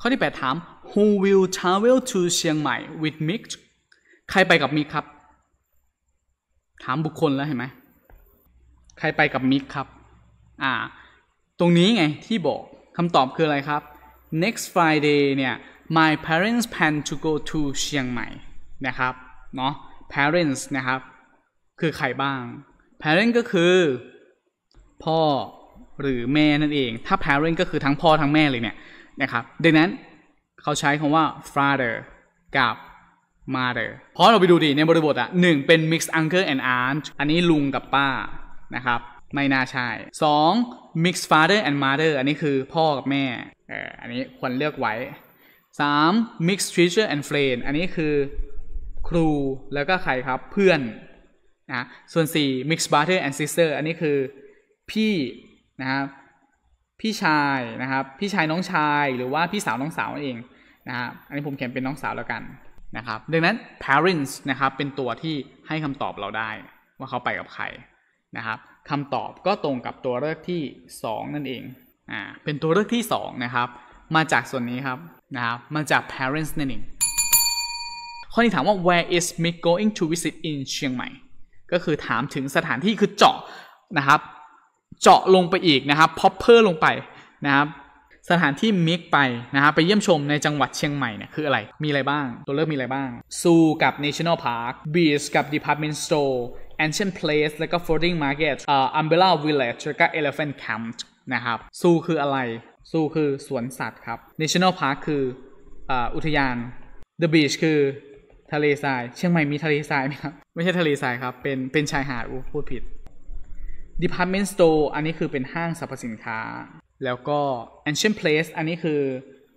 ข้อที่ 8 ถาม who will travel to เชียงใหม่ with Mick ใครไปกับมิกครับ ถามบุคคลแล้วเห็นไหม ใครไปกับมิกครับอ่าตรงนี้ไงที่บอกคำตอบคืออะไรครับ next Friday เนี่ย my parents plan to go to เชียงใหม่นะครับ เนาะ parents นะครับ คือใครบ้าง parent s ก็คือ พ่อ หรือแม่นั่นเอง ถ้า parent s ก็คือทั้งพ่อทั้งแม่เลยเนี่ยนะครับดังนั้นเขาใช้คำว่า father กับ mother เพราะเราไปดูดิในบริบทอ่ะหนึ่งเป็น mixed uncle and aunt อันนี้ลุงกับป้านะครับไม่น่าใช่ 2. mixed father and mother อันนี้คือพ่อกับแม่เอออันนี้ควรเลือกไว้ 3. mixed teacher and friend อันนี้คือครูแล้วก็ใครครับเพื่อนนะ ส่วน 4. mixed brother and sister อันนี้คือพี่นะครับพี่ชายนะครับ พี่ชายน้องชายหรือว่าพี่สาวน้องสาวนั่นเองนะครับ อันนี้ผมเขียนเป็นน้องสาวแล้วกันนะครับ ดังนั้น parents นะครับ เป็นตัวที่ให้คำตอบเราได้ว่าเขาไปกับใครนะครับคำตอบก็ตรงกับตัวเลือกที่ 2 นั่นเองอ่าเป็นตัวเลือกที่2นะครับมาจากส่วนนี้ครับนะครับ มาจาก parents นั่นเองข้อที่ถามว่า where is Mick going to visit in เชียงใหม่ก็คือถามถึงสถานที่คือเจาะนะครับเจาะลงไปอีกนะครับ พอปเพอร์ลงไปนะครับ สถานที่มิกไปนะครับ ไปเยี่ยมชมในจังหวัดเชียงใหม่เนี่ยคืออะไร มีอะไรบ้าง ตัวเลือกมีอะไรบ้าง ซูกับ National Park Beach กับ Department Store Ancient Place แล้วก็ Floating Market อ่า Umbrella Village แล้วก็ Elephant Camp นะครับซูคืออะไรซูคือสวนสัตว์ครับ National Park คืออ่าอุทยาน The Beach คือทะเลทราย เชียงใหม่มีทะเลทรายไหมครับไม่ใช่ทะเลทรายครับเป็นเป็นชายหาดอู้พูดผิด Department Store อันนี้คือเป็นห้างสรรพสินค้า แล้วก็ Ancient Place อันนี้คือ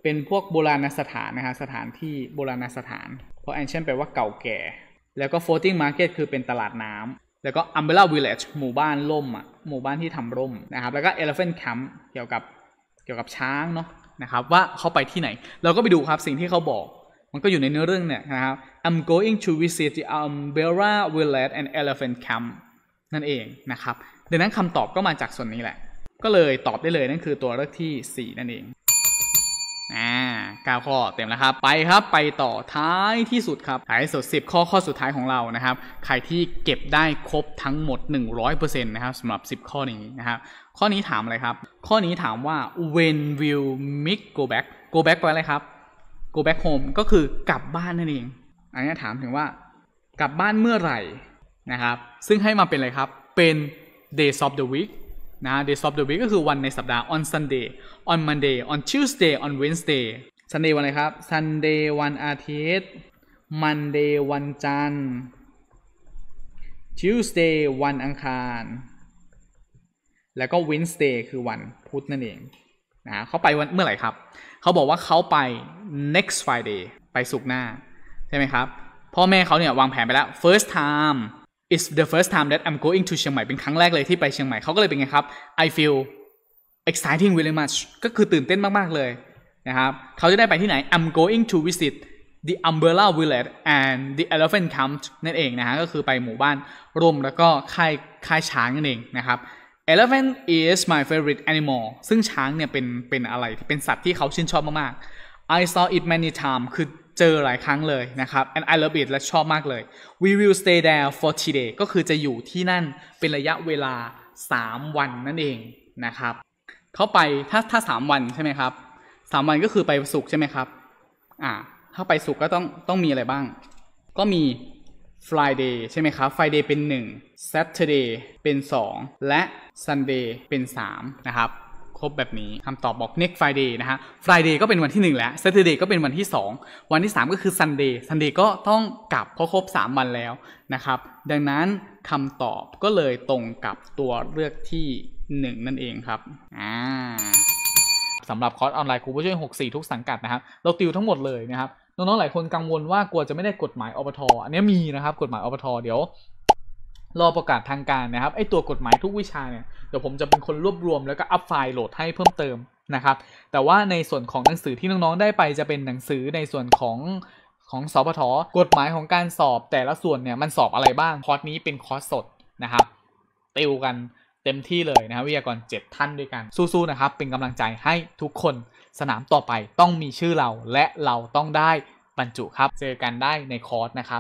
เป็นพวกโบราณสถานนะคะสถานที่โบราณสถาน เพราะ Ancient แปลว่าเก่าแก่ แล้วก็ Floating Market คือเป็นตลาดน้ำ แล้วก็ Umbrella Village หมู่บ้านล่มอ่ะ หมู่บ้านที่ทำร่มนะครับ แล้วก็ Elephant Camp เกี่ยวกับเกี่ยวกับช้างเนาะนะครับว่าเขาไปที่ไหน เราก็ไปดูครับสิ่งที่เขาบอก มันก็อยู่ในเนื้อเรื่องเนี่ยนะครับ I'm going to visit the Umbrella Village and Elephant Camp นั่นเอง นะครับดังนั้นคำตอบก็มาจากส่วนนี้แหละก็เลยตอบได้เลยนั่นคือตัวเลือกที่ 4 นั่นเองอ่าก้าข้อเต็มแล้วครับไปครับไปต่อท้ายที่สุดครับท้ายสุด10ข้อข้อสุดท้ายของเรานะครับ ใคร ที่เก็บได้ครบทั้งหมด 100%นะครับสำหรับ 10 ข้อนี้นะครับข้อนี้ถาม อะไรครับ ข้อนี้ถามว่า when will Mick go back go back ไปลอะไรครับ go back home ก็คือกลับบ้านนั่นเองอันนี้ถามถึงว่า กลับบ้านเมื่อไหร่นะครับ ซึ่งให้มาเป็น อะไร ครับเป็น d a y of the week นะ d a y of the week ก็คือวันในสัปดาห์ on Sunday on Monday on Tuesday on Wednesday Sunday วันอะไรครับ Sunday วันอาทิตย์ Monday วันจันทร์ Tuesday วันอังคาร แล้วก็ Wednesday คือวัน พุธนั่นเอง นะเขา ไปวันเมื่อไหร่ครับ เขาบอกว่าเขาไป next Friday ไปสุกหน้า ใช่ไหมครับพ่อแม่เขาเนี่ยวางแผนไปแล้ว first time it's the first time that I'm going to เชียงใหม่เป็นครั้งแรกเลยที่ไปเชียงใหม่เขาก็เลยเป็นไงครับ I feel exciting very much ก็คือตื่นเต้นมากๆเลยนะครับ เขาจะได้ไปที่ไหน I'm going to visit the umbrella village and the elephant camp นั่นเองนะฮะ ก็คือไปหมู่บ้านร่มแล้วก็ค่าย ค่ายช้างนั่นเองนะครับ elephant is my favorite animal ซึ่งช้างเนี่ยเป็นเป็นอะไร เป็นสัตว์ที่เขาชื่นชอบมากๆ I saw it many times คือเจอหลายครั้งเลยนะครับ and I love it และชอบมากเลย we will stay there for today ก็คือจะอยู่ที่นั่นเป็นระยะเวลา 3 วันนั่นเองนะครับ เขาไปถ้าถ้าสามวันใช่ไหมครับสามวันก็คือไปสุกใช่ไหมครับ อ่าถ้าไปสุกก็ต้องต้องมีอะไรบ้าง ก็มี Friday ใช่ไหมครับ Friday เป็น 1 Saturday เป็น 2 และ Sunday เป็น 3 นะครับครบแบบนี้คำตอบบอก next Friday นะฮะ Friday ก็เป็นวันที่ 1 แล้ว Saturday ก็เป็นวันที่ 2 วันที่ 3 ก็คือ Sunday Sunday ก็ต้องกลับ เพราะครบ 3 วันแล้วนะครับ ดังนั้นคำตอบก็เลยตรงกับตัวเลือกที่ 1 นั่นเองครับอ่าสำหรับคอร์ส ออนไลน์ครูผู้ช่วย64 ทุกสังกัดนะครับ เราติวทั้งหมดเลยนะครับ น้องๆหลายคนกังวลว่ากลัวจะไม่ได้กฎหมายอบทอันนี้มีนะครับกฎหมายอบทเดี๋ยวรอประกาศทางการนะครับไอตัวกฎหมายทุกวิชาเนี่ยเดี๋ยวผมจะเป็นคนรวบรวม แล้วก็อัพไฟล์โหลดให้เพิ่มเติมนะครับ แต่ว่าในส่วนของหนังสือที่น้อง ๆ ได้ไปจะเป็นหนังสือในส่วนของของสพทกฎหมายของการสอบแต่ละส่วนเนี่ยมันสอบอะไรบ้าง คอร์สนี้เป็นคอร์สสดนะครับติวกันเต็มที่เลยนะครับวิทยากร7ท่านด้วยกันสู้ๆนะครับเป็นกำลังใจให้ทุกคนสนามต่อไปต้องมีชื่อเรา และเราต้องได้บรรจุครับ เจอกันได้ในคอร์สนะครับ